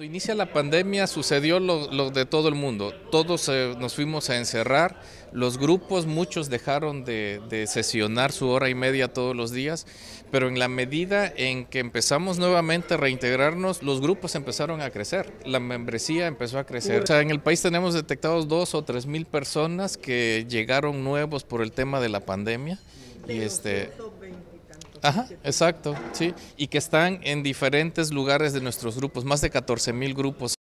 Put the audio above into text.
Cuando inicia la pandemia sucedió lo, de todo el mundo. Todos eh, nos fuimos a encerrar, los grupos, muchos dejaron de, sesionar su hora y media todos los días, pero en la medida en que empezamos nuevamente a reintegrarnos, los grupos empezaron a crecer, la membresía empezó a crecer. O sea, en el país tenemos detectados dos o tres mil personas que llegaron nuevos por el tema de la pandemia. Y este, Ajá, exacto, sí. Y que están en diferentes lugares de nuestros grupos, más de 14 mil grupos.